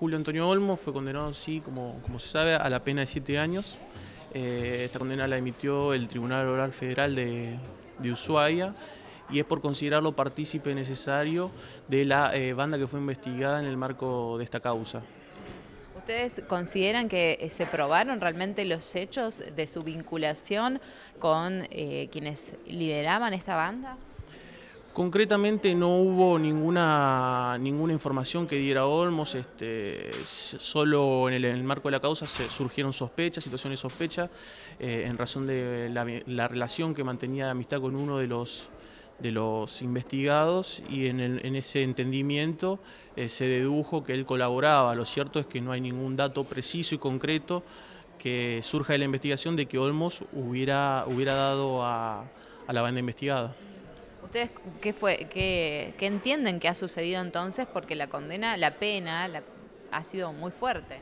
Julio Antonio Olmo fue condenado, sí, como, como se sabe, a la pena de siete años. Eh, esta condena la emitió el Tribunal Oral Federal de, Ushuaia y es por considerarlo partícipe necesario de la eh, banda que fue investigada en el marco de esta causa. ¿Ustedes consideran que eh, se probaron realmente los hechos de su vinculación con quienes lideraban esta banda? Concretamente no hubo ninguna, información que diera Olmos, este, solo en el, marco de la causa se surgieron sospechas, situaciones de sospecha, eh, en razón de la, relación que mantenía de amistad con uno de los, de los investigados y en, ese entendimiento eh, se dedujo que él colaboraba. Lo cierto es que no hay ningún dato preciso y concreto que surja de la investigación de que Olmos hubiera, hubiera dado a la banda investigada. ¿Ustedes qué, fue, qué, qué entienden que ha sucedido entonces? Porque la condena, la pena, ha sido muy fuerte.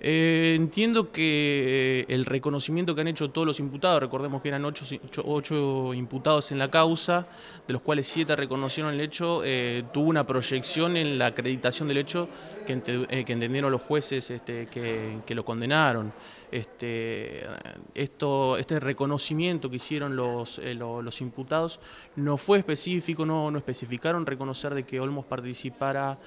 Eh, entiendo que eh, el reconocimiento que han hecho todos los imputados, recordemos que eran ocho, imputados en la causa, de los cuales siete reconocieron el hecho, eh, tuvo una proyección en la acreditación del hecho que, entendieron los jueces este, que, lo condenaron. Este, esto, este reconocimiento que hicieron los, los, imputados no fue específico, no, no especificaron reconocer de que Olmos participara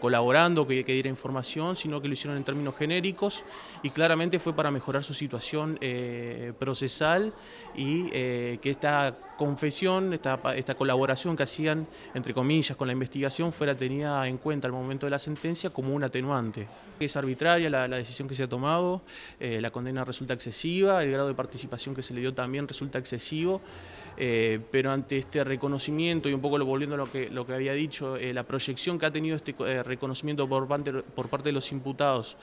colaborando, que, que diera información, sino que lo hicieron en términos genéricos y claramente fue para mejorar su situación eh, procesal y eh, que esta confesión, esta, esta colaboración que hacían, entre comillas, con la investigación fuera tenida en cuenta al momento de la sentencia como un atenuante. Es arbitraria la, decisión que se ha tomado, eh, la condena resulta excesiva, el grado de participación que se le dio también resulta excesivo, pero ante este reconocimiento, y un poco volviendo a lo que, lo que había dicho, la proyección que ha tenido este reconocimiento por por parte de los imputados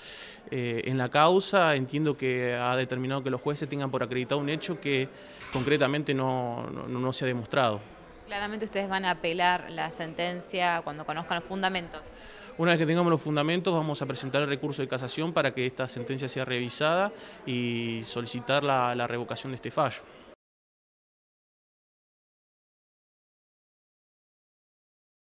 eh, en la causa entiendo que ha determinado que los jueces tengan por acreditado un hecho que concretamente no, se ha demostrado. Claramente ustedes van a apelar la sentencia cuando conozcan los fundamentos. Una vez que tengamos los fundamentos, vamos a presentar el recurso de casación para que esta sentencia sea revisada y solicitar la revocación de este fallo.